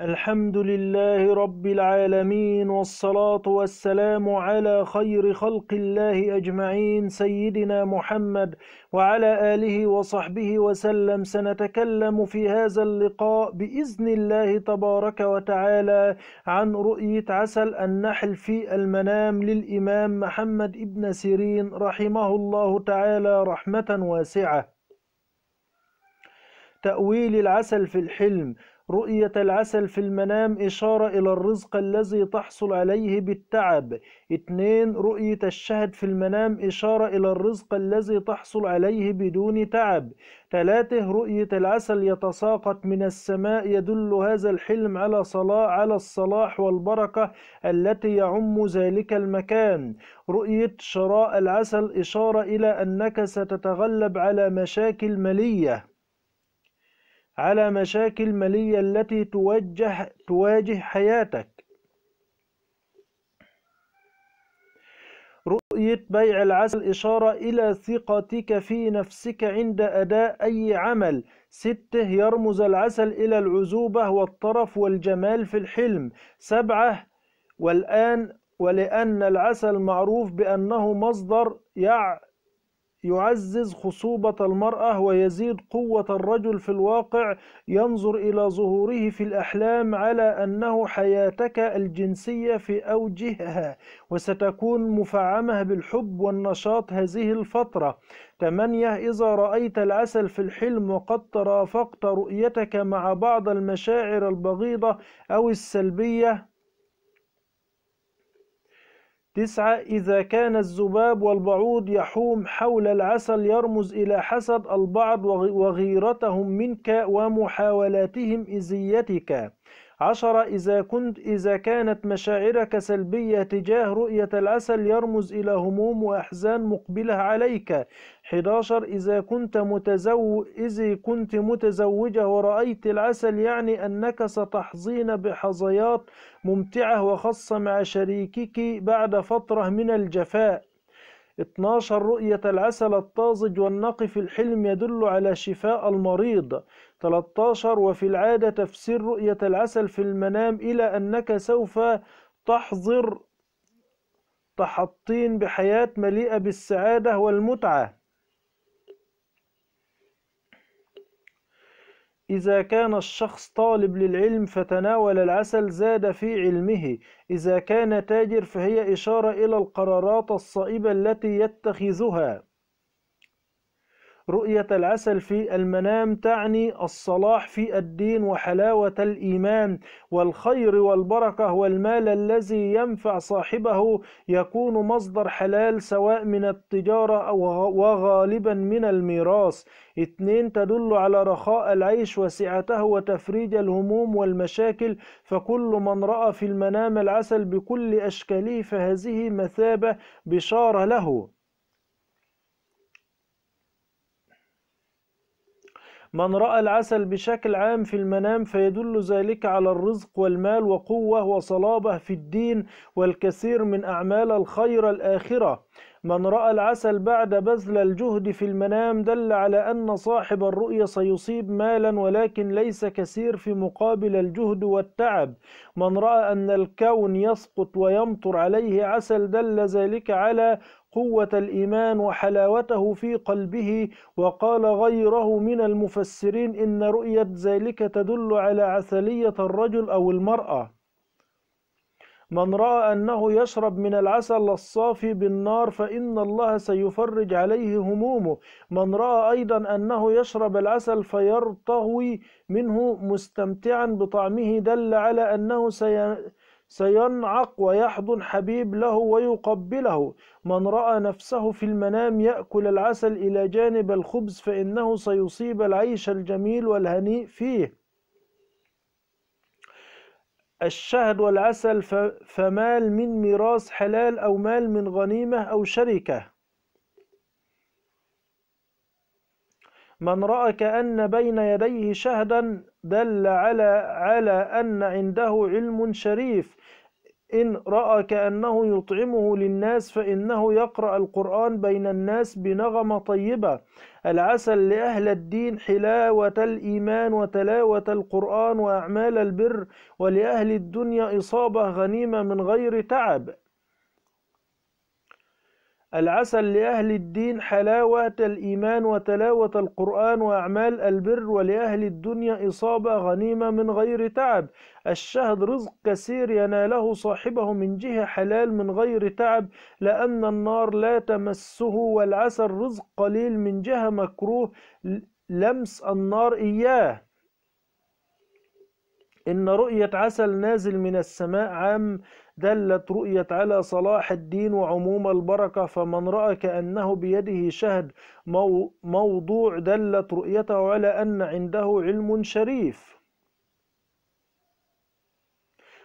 الحمد لله رب العالمين والصلاة والسلام على خير خلق الله أجمعين سيدنا محمد وعلى آله وصحبه وسلم سنتكلم في هذا اللقاء بإذن الله تبارك وتعالى عن رؤية عسل النحل في المنام للإمام محمد ابن سيرين رحمه الله تعالى رحمة واسعة تأويل العسل في الحلم رؤية العسل في المنام إشارة إلى الرزق الذي تحصل عليه بالتعب اثنين رؤية الشهد في المنام إشارة إلى الرزق الذي تحصل عليه بدون تعب ثلاثة رؤية العسل يتساقط من السماء يدل هذا الحلم على صلاة على الصلاح والبركة التي يعم ذلك المكان رؤية شراء العسل إشارة إلى أنك ستتغلب على مشاكل مالية على مشاكل المالية التي توجه تواجه حياتك رؤية بيع العسل إشارة إلى ثقتك في نفسك عند أداء أي عمل ستة يرمز العسل إلى العزوبة والطرف والجمال في الحلم سبعة والآن ولأن العسل معروف بأنه مصدر يع يعزز خصوبة المرأة ويزيد قوة الرجل في الواقع ينظر إلى ظهوره في الأحلام على أنه حياتك الجنسية في أوجهها وستكون مفعمة بالحب والنشاط هذه الفترة تمانية إذا رأيت العسل في الحلم وقد ترافقت رؤيتك مع بعض المشاعر البغيضة أو السلبية تسعة إذا كان الذباب والبعوض يحوم حول العسل يرمز إلى حسد البعض وغيرتهم منك ومحاولاتهم إزيتك عشرة إذا, كنت إذا كانت مشاعرك سلبية تجاه رؤية العسل يرمز إلى هموم وأحزان مقبلة عليك 11 إذا كنت متزو إذا كنت متزوجة ورأيت العسل يعني أنك ستحظين بحظيات ممتعة وخاصة مع شريكك بعد فترة من الجفاء 12 رؤية العسل الطازج والنقي في الحلم يدل على شفاء المريض 13 وفي العادة تفسير رؤية العسل في المنام إلى أنك سوف تحظر تحطين بحياة مليئة بالسعادة والمتعة إذا كان الشخص طالب للعلم فتناول العسل زاد في علمه إذا كان تاجر فهي إشارة إلى القرارات الصائبة التي يتخذها رؤية العسل في المنام تعني الصلاح في الدين وحلاوة الإيمان والخير والبركة والمال الذي ينفع صاحبه يكون مصدر حلال سواء من التجارة وغالبا من الميراث اثنين تدل على رخاء العيش وسعته وتفريج الهموم والمشاكل فكل من رأى في المنام العسل بكل أشكاله فهذه مثابة بشارة له من رأى العسل بشكل عام في المنام فيدل ذلك على الرزق والمال وقوة وصلابة في الدين والكثير من أعمال الخير الآخرة من رأى العسل بعد بذل الجهد في المنام دل على أن صاحب الرؤية سيصيب مالا ولكن ليس كثير في مقابل الجهد والتعب من رأى أن الكون يسقط ويمطر عليه عسل دل ذلك على قوة الإيمان وحلاوته في قلبه وقال غيره من المفسرين إن رؤية ذلك تدل على عسلية الرجل أو المرأة من رأى أنه يشرب من العسل الصافي بالنار فإن الله سيفرج عليه همومه من رأى أيضا أنه يشرب العسل فيرتهوي منه مستمتعا بطعمه دل على أنه سي... سينعق ويحضن حبيب له ويقبله من رأى نفسه في المنام يأكل العسل إلى جانب الخبز فإنه سيصيب العيش الجميل والهنيء فيه الشهد والعسل فمال من ميراث حلال أو مال من غنيمة أو شركة من رأى كأن بين يديه شهدا دل على على أن عنده علم شريف إن رأى كأنه يطعمه للناس فإنه يقرأ القرآن بين الناس بنغمة طيبة العسل لأهل الدين حلاوة الإيمان وتلاوة القرآن وأعمال البر ولأهل الدنيا إصابة غنيمة من غير تعب العسل لأهل الدين حلاوة الإيمان وتلاوة القرآن وأعمال البر ولأهل الدنيا إصابة غنيمة من غير تعب الشهد رزق كثير يناله صاحبه من جهة حلال من غير تعب لأن النار لا تمسه والعسل رزق قليل من جهة مكروه لمس النار إياه إن رؤية عسل نازل من السماء عام دلت رؤية على صلاح الدين وعموم البركة فمن رأى كأنه بيده شهد موضوع دلت رؤيته على أن عنده علم شريف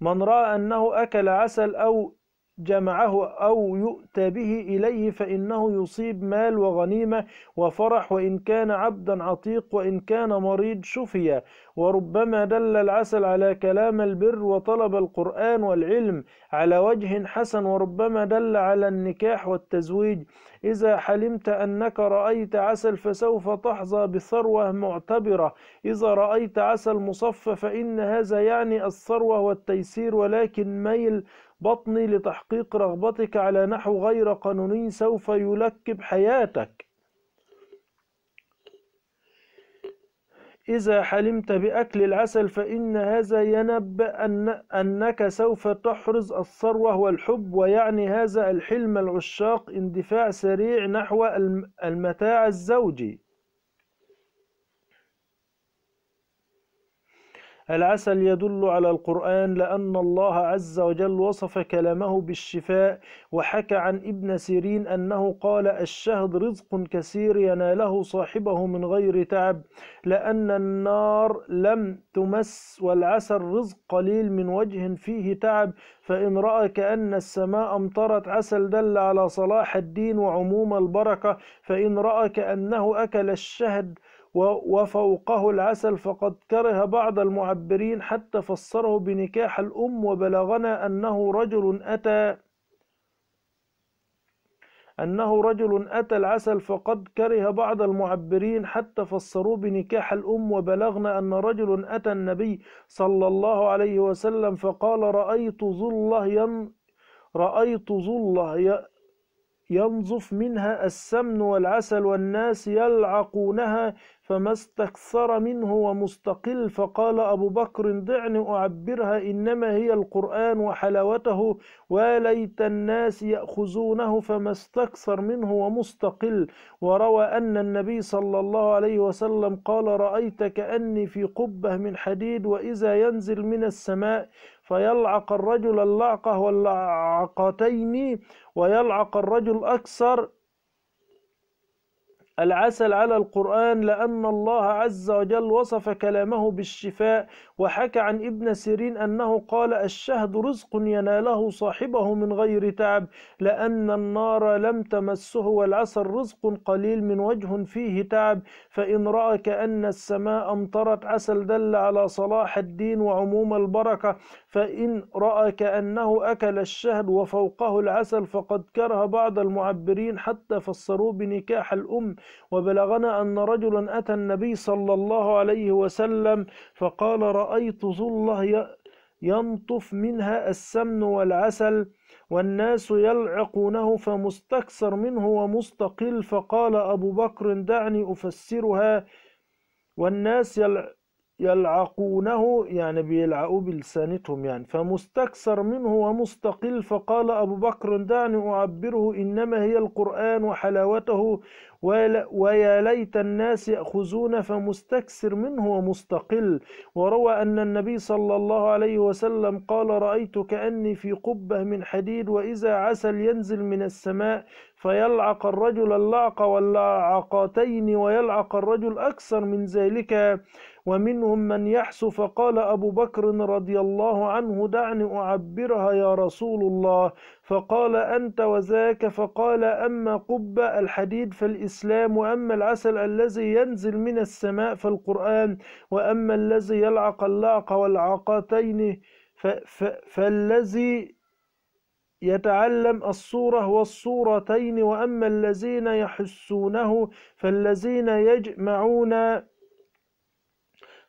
من رأى أنه أكل عسل أو جمعه أو يؤتى به إليه فإنه يصيب مال وغنيمة وفرح وإن كان عبدا عتيق وإن كان مريض شفيا وربما دل العسل على كلام البر وطلب القرآن والعلم على وجه حسن وربما دل على النكاح والتزويج إذا حلمت أنك رأيت عسل فسوف تحظى بثروة معتبرة إذا رأيت عسل مصفى فإن هذا يعني الثروة والتيسير ولكن ميل بطني لتحقيق رغبتك على نحو غير قانوني سوف يلكب حياتك إذا حلمت بأكل العسل فإن هذا ينبأ أن أنك سوف تحرز الثروة والحب ويعني هذا الحلم العشاق اندفاع سريع نحو المتاع الزوجي العسل يدل على القرآن لأن الله عز وجل وصف كلامه بالشفاء وحكى عن ابن سيرين أنه قال الشهد رزق كثير يناله صاحبه من غير تعب لأن النار لم تمس والعسل رزق قليل من وجه فيه تعب فإن رأى كأن السماء أمطرت عسل دل على صلاح الدين وعموم البركة فإن رأى كأنه أكل الشهد وفوقه العسل فقد كره بعض المعبرين حتى فسره بنكاح الأم وبلغنا أنه رجل أتى أنه رجل أتى العسل فقد كره بعض المعبرين حتى فسروه بنكاح الأم وبلغنا أن رجل أتى النبي صلى الله عليه وسلم فقال رأيت ظله ين رأيت ظله ينظف منها السمن والعسل والناس يلعقونها فما استكثر منه ومستقل فقال أبو بكر ضعني أعبرها إنما هي القرآن وحلاوته وليت الناس يأخذونه فما استكثر منه ومستقل وروى أن النبي صلى الله عليه وسلم قال رأيت كأني في قبة من حديد وإذا ينزل من السماء فيلعق الرجل اللعقة واللعقتين ويلعق الرجل أكثر العسل على القرآن لأن الله عز وجل وصف كلامه بالشفاء وحكى عن ابن سيرين أنه قال الشهد رزق يناله صاحبه من غير تعب لأن النار لم تمسه والعسل رزق قليل من وجه فيه تعب فإن رأى كأن السماء أمطرت عسل دل على صلاح الدين وعموم البركة فإن رأى كأنه أكل الشهد وفوقه العسل فقد كره بعض المعبرين حتى فسروه بنكاح الأم وبلغنا أن رجلا أتى النبي صلى الله عليه وسلم فقال رأيت ظله ينطف منها السمن والعسل والناس يلعقونه فمستكثر منه ومستقل فقال أبو بكر دعني أفسرها والناس يلعقونه يلعقونه يعني بيلعقوه بلسانتهم يعني فمستكثر منه ومستقل فقال أبو بكر دعني أعبره إنما هي القرآن وحلاوته ويا ليت الناس يأخذون فمستكثر منه ومستقل وروى أن النبي صلى الله عليه وسلم قال رأيت كأني في قبة من حديد وإذا عسل ينزل من السماء فيلعق الرجل اللعق واللعقتين ويلعق الرجل أكثر من ذلك ومنهم من يحس فقال أبو بكر رضي الله عنه دعني أعبرها يا رسول الله فقال أنت وذاك فقال أما قبة الحديد فالإسلام وأما العسل الذي ينزل من السماء فالقرآن وأما الذي يلعق اللعق والعقتين فالذي يتعلم الصورة والصورتين وأما الذين يحسونه فالذين يجمعون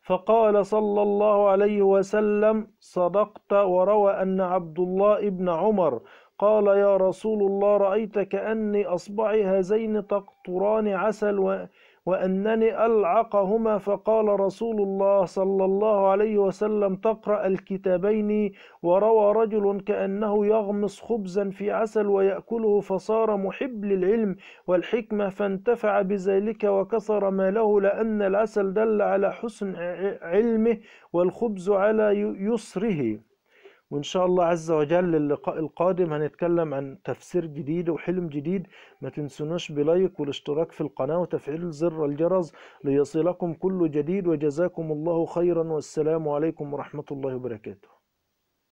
فقال صلى الله عليه وسلم صدقت وروى أن عبد الله بن عمر قال يا رسول الله رأيت كأني أصبعي هذين تقطران عسل و وأنني ألعقهما فقال رسول الله صلى الله عليه وسلم تقرأ الكتابين وروى رجل كأنه يغمس خبزا في عسل ويأكله فصار محب للعلم والحكمة فانتفع بذلك وكسر ماله لأن العسل دل على حسن علمه والخبز على يسره وإن شاء الله عز وجل اللقاء القادم هنتكلم عن تفسير جديد وحلم جديد ما تنسوناش بلايك والاشتراك في القناة وتفعيل زر الجرس ليصلكم كل جديد وجزاكم الله خيرا والسلام عليكم ورحمة الله وبركاته